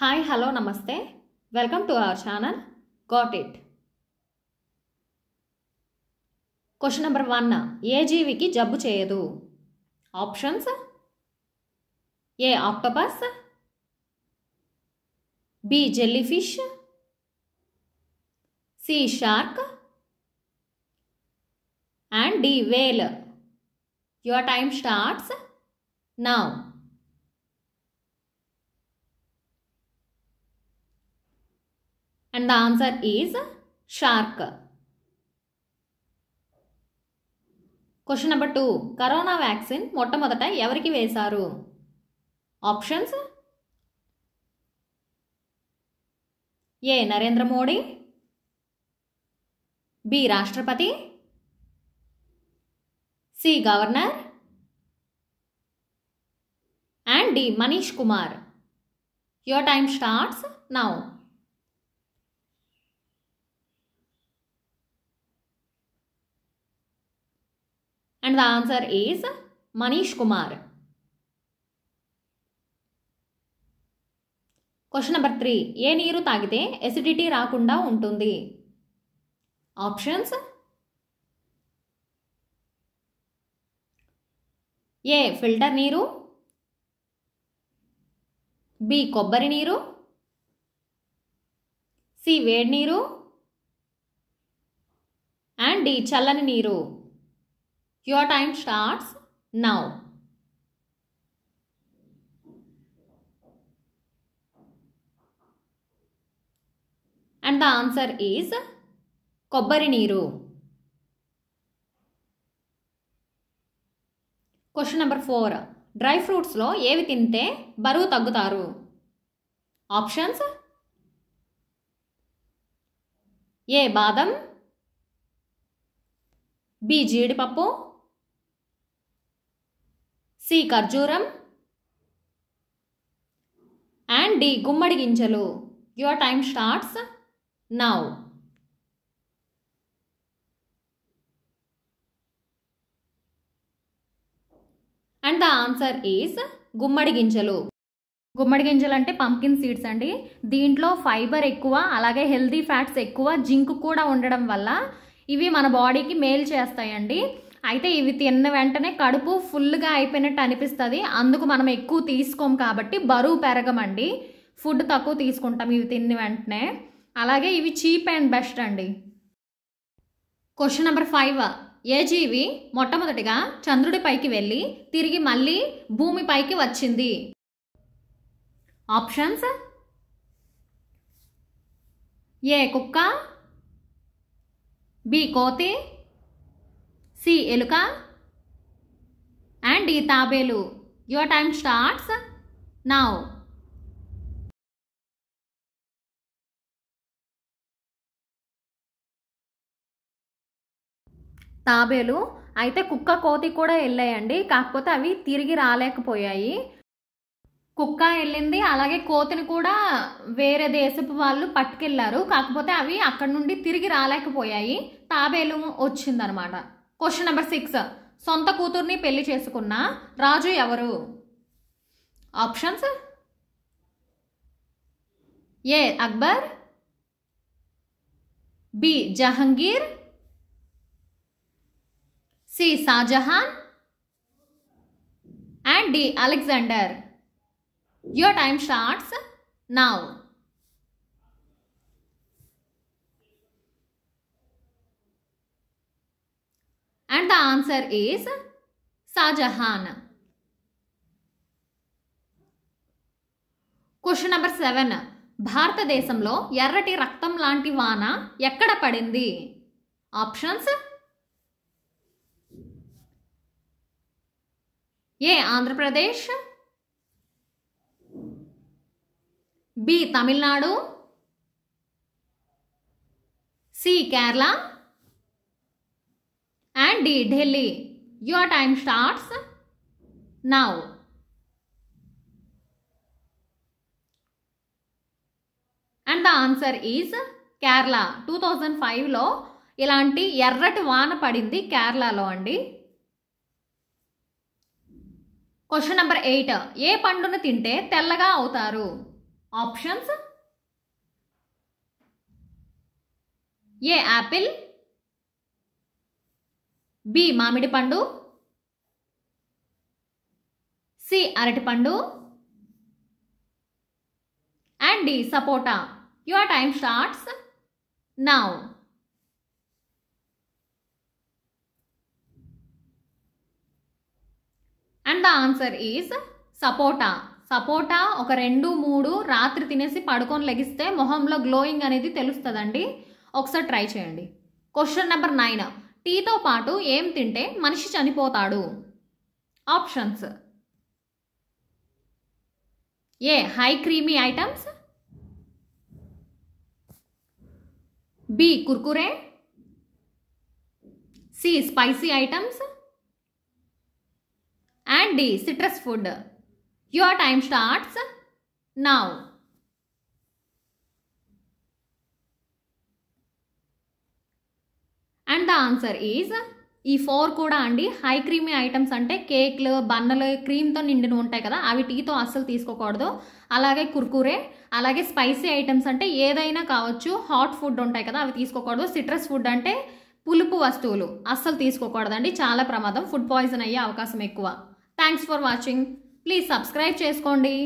Hi hello నమస్తే welcome to our channel got it question number one ఏ జీవికి జబ్బు చేయదు options A octopus B jelly fish C shark and D whale your time starts now and the answer is shark question number two corona vaccine మొట్టమొదట ఎవరికి వేశారు options A Narendra Modi B రాష్ట్రపతి C governor and D Manish Kumar your time starts now and the answer is Manish Kumar question number three ఏ నీరు తాగితే acidity రాకుండా ఉంటుంది options A filter నీరు B కొబ్బరి నీరు సి వేడి నీరు అండ్ డి చల్లని నీరు Your time starts now. And the answer is కొబ్బరి నీరు క్వశ్చన్ నెంబర్ ఫోర్ డ్రై ఫ్రూట్స్లో ఏవి తింటే బరువు తగ్గుతారు ఆప్షన్స్ ఏ బాదం బి జీడిపప్పు సి ఖర్జూరం అండ్ డి గుమ్మడి గింజలు your time starts now and the answer is గుమ్మడి గింజలు గుమ్మడి గింజలు అంటే పంకిన్ సీడ్స్ అండి దీంట్లో ఫైబర్ ఎక్కువ అలాగే హెల్దీ ఫ్యాట్స్ ఎక్కువ జింక్ కూడా ఉండడం వల్ల ఇవి మన బాడీకి మేలు చేస్తాయండి అయితే ఇవి తిన్న వెంటనే కడుపు ఫుల్గా అయిపోయినట్టు అనిపిస్తుంది అందుకు మనం ఎక్కువ తీసుకోం కాబట్టి బరువు పెరగమండి ఫుడ్ తక్కువ తీసుకుంటాం ఇవి తిన్న వెంటనే అలాగే ఇవి చీప్ అండ్ బెస్ట్ అండి క్వశ్చన్ నెంబర్ ఫైవ్ ఏ జీవి మొట్టమొదటిగా చంద్రుడి పైకి వెళ్ళి తిరిగి మళ్ళీ భూమి పైకి వచ్చింది ఆప్షన్స్ ఏ కుక్క బి కోతి సి ఎలుక అండ్ ఈ తాబేలు యువర్ టైం స్టార్ట్స్ నౌ తాబేలు అయితే కుక్క కోతి కూడా వెళ్ళాయండి కాకపోతే అవి తిరిగి రాలేకపోయాయి కుక్క వెళ్ళింది అలాగే కోతిని కూడా వేరే దేశపు వాళ్ళు పట్టుకెళ్ళారు కాకపోతే అవి అక్కడ నుండి తిరిగి రాలేకపోయాయి తాబేలు వచ్చిందనమాట క్వశ్చన్ నెంబర్ సిక్స్ సొంత కూతుర్ని పెళ్లి చేసుకున్న రాజు ఎవరు options A Akbar B Jahangir C Shahjahan and D Alexander your time starts now the answer is Sajahan. Question number seven భారతదేశంలో ఎర్రటి రక్తం లాంటి వాన ఎక్కడ పడింది options A Andhra Pradesh B Tamil Nadu C Kerala Nandi, Delhi. Your time starts now and the answer is Kerala two thousand ఫైవ్లో ఇలాంటి ఎర్రటి వాన పడింది కేరళలో అండి క్వశ్చన్ నెంబర్ ఎయిట్ ఏ పండును తింటే తెల్లగా అవుతారు ఆప్షన్స్ ఏ యాపిల్ బి మామిడి పండు సి అరటిపండు and D sapota your time starts now and the answer is sapota sapota ఒక రెండు మూడు రాత్రి తినేసి పడుకొని లెగిస్తే మొహంలో గ్లోయింగ్ అనేది తెలుస్తుందండి ఒకసారి ట్రై చేయండి క్వశ్చన్ నెంబర్ నైన్ టీతో పాటు ఏం తింటే మనిషి చనిపోతాడు options A high creamy items B Kurkure C spicy items and D citrus food your time starts now answer is ఈ ఫోర్ కూడా అండి హై క్రీమీ ఐటమ్స్ అంటే కేక్లు బన్నలు క్రీమ్తో నిండిన ఉంటాయి కదా అవి టీతో అస్సలు తీసుకోకూడదు అలాగే కుర్కురే అలాగే స్పైసీ ఐటమ్స్ అంటే ఏదైనా కావచ్చు హాట్ ఫుడ్ ఉంటాయి కదా అవి తీసుకోకూడదు సిట్రస్ ఫుడ్ అంటే పులుపు వస్తువులు అస్సలు తీసుకోకూడదండి చాలా ప్రమాదం ఫుడ్ పాయిజన్ అయ్యే అవకాశం ఎక్కువ thanks for watching please subscribe చేసుకోండి